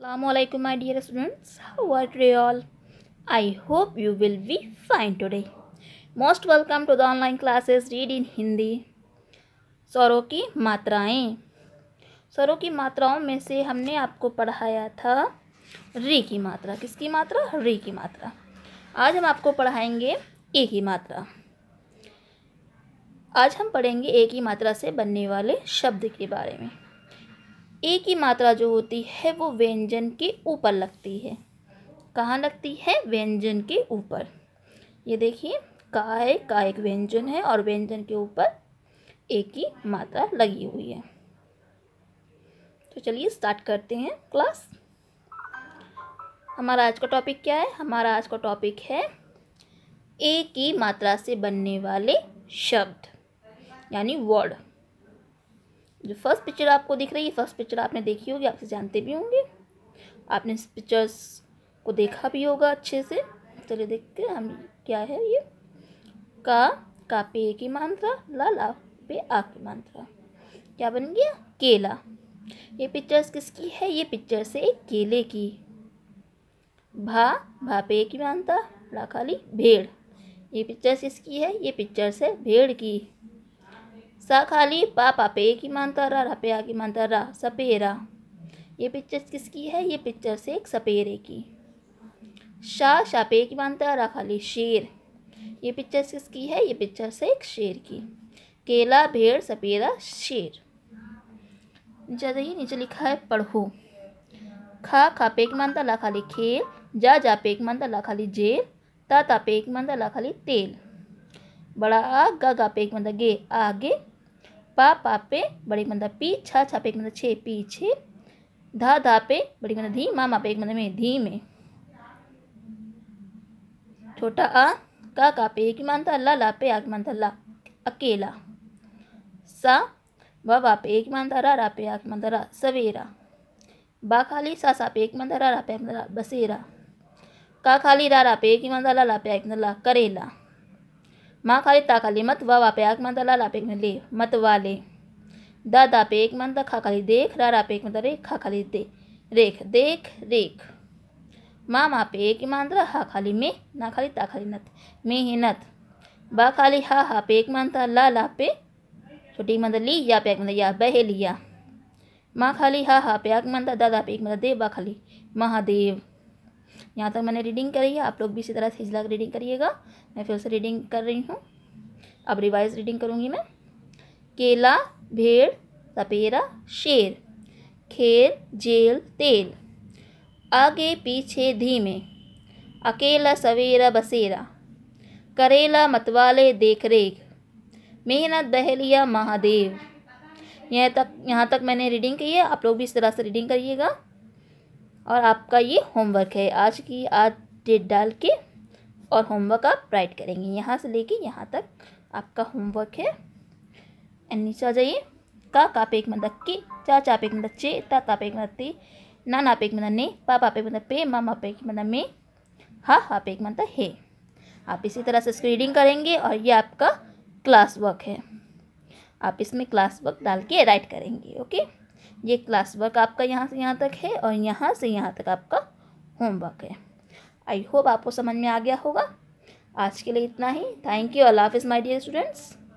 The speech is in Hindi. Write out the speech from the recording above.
Assalamualaikum my dear students how are you all I hope you will be fine today most welcome to the online classes read in Hindi स्वरों की मात्राएं स्वरों की मात्राओं में से हमने आपको पढ़ाया था री की मात्रा किसकी मात्रा री की मात्रा आज हम आपको पढ़ाएंगे ए की मात्रा आज हम पढ़ेंगे ए की मात्रा से बनने वाले शब्द के बारे में ए की मात्रा जो होती है वो व्यंजन के ऊपर लगती है कहाँ लगती है व्यंजन के ऊपर ये देखिए काय का एक व्यंजन है और व्यंजन के ऊपर ए की मात्रा लगी हुई है तो चलिए स्टार्ट करते हैं क्लास हमारा आज का टॉपिक क्या है हमारा आज का टॉपिक है ए की मात्रा से बनने वाले शब्द यानी वर्ड जो फर्स्ट पिक्चर आपको दिख रही है फर्स्ट पिक्चर आपने देखी होगी आपसे जानते भी होंगे आपने इस पिक्चर्स को देखा भी होगा अच्छे से चलिए देखते हैं हम क्या है ये का का पे की मात्रा ला ला पे आ की मात्रा क्या बन गया केला ये पिक्चर्स किसकी है ये पिक्चर्स है एक केले की भा भा पे की मानता ला खाली भेड़ ये पिक्चर्स किसकी है ये पिक्चर्स है भेड़ की सा खाली पा पा पे की मानता रा रा पे आ की मानता रा सपेरा ये पिक्चर किसकी है ये पिक्चर से एक सपेरे की शाह शाह पे की मानता रा खाली शेर ये पिक्चर किसकी है ये पिक्चर से एक शेर की केला भेड़ सपेरा शेर ज़्यादा ही नीचे लिखा है पढ़ो खा खा पेक मानता ला खाली खेल जा जा पेक मानता ला खाली जेल ता ता पेक मानता ला खाली तेल बड़ा आ गा गा पे एक बंदा गे आ गे पा पा पे बड़े एक बंदा पी छा छा पे एक बंदा छे पी छे धा धा पे बड़ी बंदा धी मा मा पे एक बंदा में धी में छोटा आ का का पे एक मानता ला ला पे आग मानता ला अकेला सा वा वा पे एक मानता रा रा पे आग मानता रा सवेरा बा खाली सा सा पे एक मानता रा रा पे मानता रा बसेरा का खाली रा रा पे एक मानता ला ला पे आग मानता ला करेला माँ खाली ता खाली मत वा वापे आग मंता ला लापेक में ले मत वा ले दा दापे एक मंता खा खाली देख रा रापे एक मंता रेख खा खाली दे रेख देख रेख माँ माँ पे एक मांतरा हा खाली में ना खाली ता खाली नत में ही नत बा खाली हा हा पे एक मानता ला ला पे छोटी मंदा ली या पे एक मंदा या बहे लिया माँ खाली हा हा पे एक मानता दादा पे एक मंदा देव बा खाली महादेव यहाँ तक मैंने रीडिंग करी है आप लोग भी इसी तरह से हिजला रीडिंग करिएगा मैं फिर से रीडिंग कर रही हूँ अब रिवाइज रीडिंग करूँगी मैं केला भेड़ सपेरा शेर खेर जेल तेल आगे पीछे धीमे अकेला सवेरा बसेरा करेला मतवाले देख रेख मेहनत बहलिया महादेव यहाँ तक यहाँ तक मैंने रीडिंग की है आप लोग भी इस तरह से रीडिंग करिएगा और आपका ये होमवर्क है आज की आज डेट डाल के और होमवर्क आप राइट करेंगे यहाँ से लेके यहाँ तक आपका होमवर्क है एंड नीचे आ जाइए का काप एक मतलब के चा चाप एक मतलब चे ता ताप एक मतलब ते ना नाप एक मतलब ने पा पाप एक मतलब पे मा माप एक मतलब में हा हाप एक मतलब हे आप इसी तरह से इसकी रीडिंग करेंगे और ये आपका क्लास वर्क है आप इसमें क्लास वर्क डाल के राइट करेंगे ओके ये क्लास वर्क आपका यहाँ से यहाँ तक है और यहाँ से यहाँ तक आपका होमवर्क है आई होप आपको समझ में आ गया होगा आज के लिए इतना ही थैंक यू अल्लाह हाफिज़ माई डियर स्टूडेंट्स